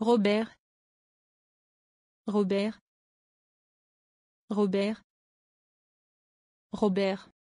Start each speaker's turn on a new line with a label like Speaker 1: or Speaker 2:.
Speaker 1: Robert Robert Robert Robert